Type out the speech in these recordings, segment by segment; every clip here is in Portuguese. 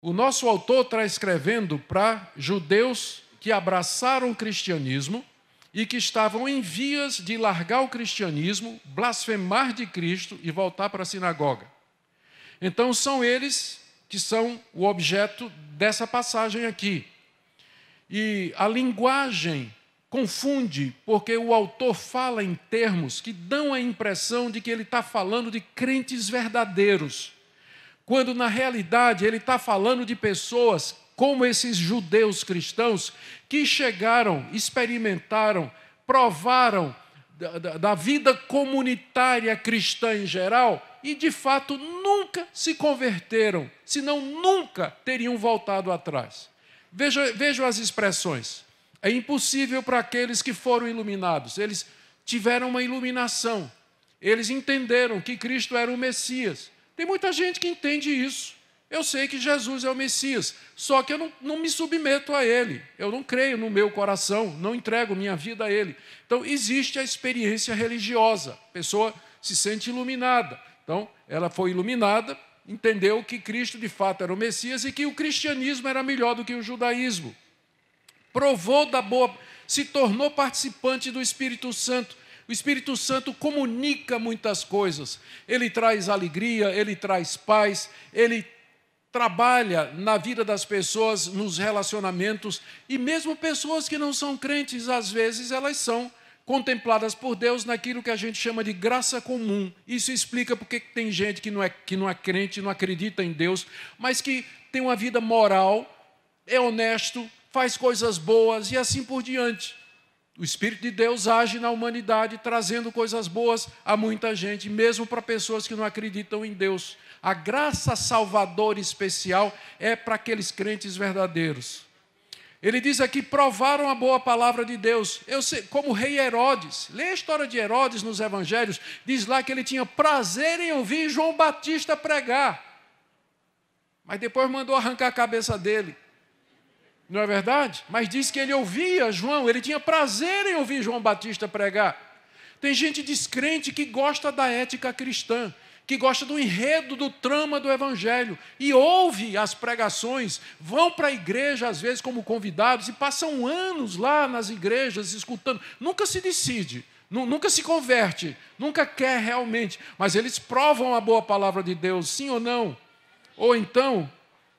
O nosso autor está escrevendo para judeus que abraçaram o cristianismo e que estavam em vias de largar o cristianismo, blasfemar de Cristo e voltar para a sinagoga. Então são eles que são o objeto dessa passagem aqui. E a linguagem confunde, porque o autor fala em termos que dão a impressão de que ele está falando de crentes verdadeiros quando na realidade ele está falando de pessoas como esses judeus cristãos que chegaram, experimentaram, provaram da, da, da vida comunitária cristã em geral e de fato nunca se converteram, senão nunca teriam voltado atrás. Veja, vejam as expressões. É impossível para aqueles que foram iluminados. Eles tiveram uma iluminação. Eles entenderam que Cristo era o Messias. Tem muita gente que entende isso. Eu sei que Jesus é o Messias, só que eu não, não, me submeto a Ele, eu não creio no meu coração, não entrego minha vida a Ele. Então, existe a experiência religiosa, a pessoa se sente iluminada. Então, ela foi iluminada, entendeu que Cristo de fato era o Messias e que o cristianismo era melhor do que o judaísmo. Provou da boa, se tornou participante do Espírito Santo o Espírito Santo comunica muitas coisas. Ele traz alegria, ele traz paz, ele trabalha na vida das pessoas, nos relacionamentos, e mesmo pessoas que não são crentes, às vezes elas são contempladas por Deus naquilo que a gente chama de graça comum. Isso explica porque tem gente que não é, que não é crente, não acredita em Deus, mas que tem uma vida moral, é honesto, faz coisas boas e assim por diante. O Espírito de Deus age na humanidade trazendo coisas boas a muita gente, mesmo para pessoas que não acreditam em Deus. A graça salvadora especial é para aqueles crentes verdadeiros. Ele diz aqui: provaram a boa palavra de Deus. Eu sei, como rei Herodes, lê a história de Herodes nos evangelhos, diz lá que ele tinha prazer em ouvir João Batista pregar. Mas depois mandou arrancar a cabeça dele. Não é verdade? Mas diz que ele ouvia João, ele tinha prazer em ouvir João Batista pregar. Tem gente descrente que gosta da ética cristã, que gosta do enredo, do trama do evangelho e ouve as pregações, vão para a igreja às vezes como convidados e passam anos lá nas igrejas escutando, nunca se decide. Nunca se converte, nunca quer realmente, mas eles provam a boa palavra de Deus, sim ou não? Ou então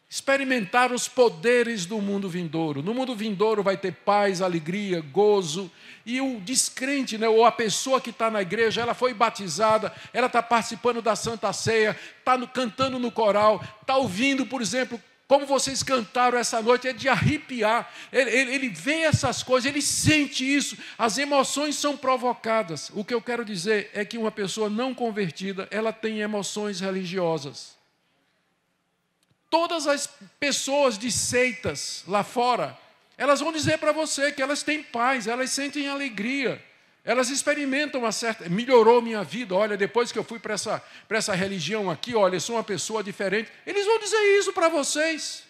experimentar os poderes do mundo vindouro. No mundo vindouro vai ter paz, alegria, gozo. E o descrente, né, ou a pessoa que está na igreja, ela foi batizada, ela está participando da Santa Ceia, está cantando no coral, está ouvindo, por exemplo, como vocês cantaram essa noite, é de arrepiar. Ele, ele, ele, vê essas coisas, ele sente isso. As emoções são provocadas. O que eu quero dizer é que uma pessoa não convertida, ela tem emoções religiosas. Todas as pessoas de seitas lá fora, elas vão dizer para você que elas têm paz, elas sentem alegria, elas experimentam uma certa. Melhorou minha vida, olha, depois que eu fui para essa, essa religião aqui, olha, eu sou uma pessoa diferente. Eles vão dizer isso para vocês.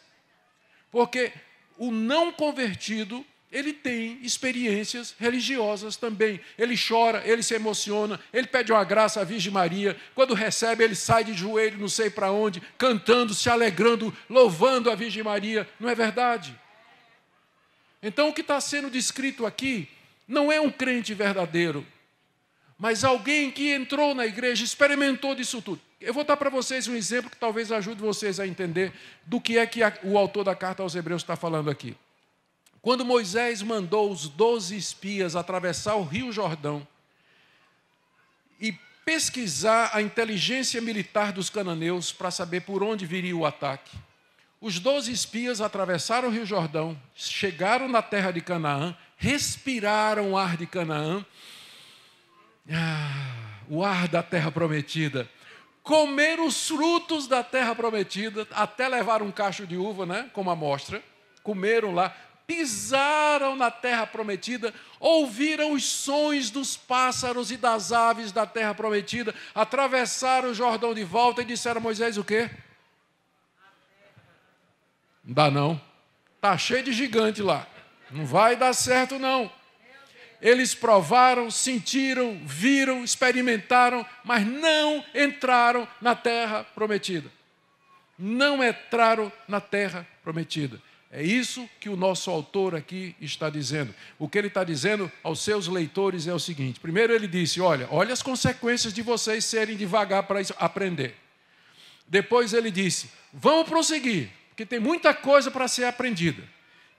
Porque o não convertido ele tem experiências religiosas também. Ele chora, ele se emociona, ele pede uma graça à Virgem Maria. Quando recebe, ele sai de joelho, não sei para onde, cantando, se alegrando, louvando a Virgem Maria. Não é verdade? Então, o que está sendo descrito aqui não é um crente verdadeiro, mas alguém que entrou na igreja, experimentou disso tudo. Eu vou dar para vocês um exemplo que talvez ajude vocês a entender do que é que o autor da carta aos Hebreus está falando aqui. Quando Moisés mandou os doze espias atravessar o Rio Jordão e pesquisar a inteligência militar dos cananeus para saber por onde viria o ataque, os doze espias atravessaram o Rio Jordão, chegaram na terra de Canaã, respiraram o ar de Canaã, ah, o ar da terra prometida comeram os frutos da terra prometida, até levar um cacho de uva, né, como amostra, comeram lá, pisaram na terra prometida, ouviram os sons dos pássaros e das aves da terra prometida, atravessaram o Jordão de volta e disseram a Moisés o quê? Não dá não. Tá cheio de gigante lá. Não vai dar certo não. Eles provaram, sentiram, viram, experimentaram, mas não entraram na terra prometida. Não entraram na terra prometida. É isso que o nosso autor aqui está dizendo. O que ele está dizendo aos seus leitores é o seguinte: primeiro, ele disse, olha, olha as consequências de vocês serem devagar para aprender. Depois, ele disse, vamos prosseguir, porque tem muita coisa para ser aprendida.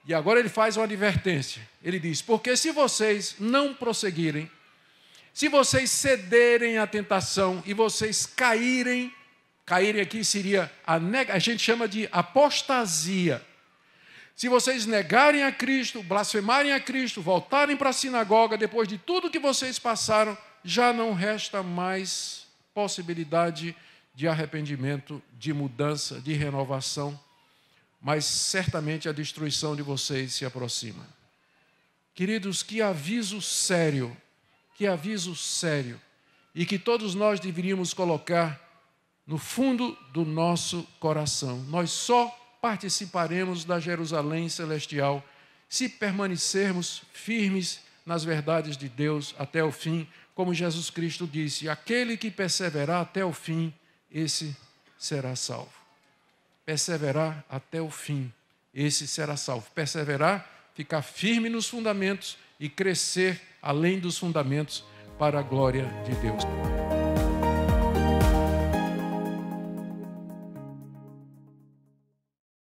E agora ele faz uma advertência. Ele diz: porque se vocês não prosseguirem, se vocês cederem à tentação e vocês caírem, caírem aqui seria a, a gente chama de apostasia se vocês negarem a Cristo, blasfemarem a Cristo, voltarem para a sinagoga depois de tudo que vocês passaram, já não resta mais possibilidade de arrependimento, de mudança, de renovação, mas certamente a destruição de vocês se aproxima. Queridos, que aviso sério, que aviso sério, e que todos nós deveríamos colocar no fundo do nosso coração. Nós só participaremos da Jerusalém celestial se permanecermos firmes nas verdades de Deus até o fim, como Jesus Cristo disse: aquele que perseverar até o fim, esse será salvo. Perseverar até o fim, esse será salvo. Perseverar, ficar firme nos fundamentos e crescer além dos fundamentos para a glória de Deus.